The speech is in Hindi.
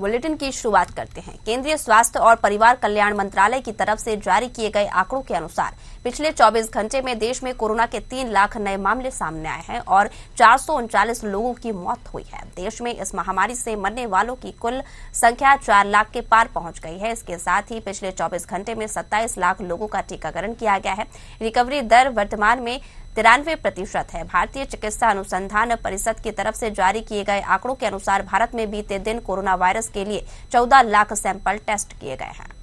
बुलेटिन की शुरुआत करते हैं केंद्रीय स्वास्थ्य और परिवार कल्याण मंत्रालय की तरफ से जारी किए गए आंकड़ों के अनुसार पिछले 24 घंटे में देश में कोरोना के तीन लाख नए मामले सामने आए हैं और चार लोगों की मौत हुई है देश में इस महामारी से मरने वालों की कुल संख्या चार लाख के पार पहुंच गई है इसके साथ ही पिछले चौबीस घंटे में सत्ताईस लाख लोगों का टीकाकरण किया गया है रिकवरी दर वर्तमान में तिरानवे प्रतिशत है भारतीय चिकित्सा अनुसंधान परिषद की तरफ से जारी किए गए आंकड़ों के अनुसार भारत में बीते दिन कोरोना वायरस के लिए चौदह लाख सैंपल टेस्ट किए गए हैं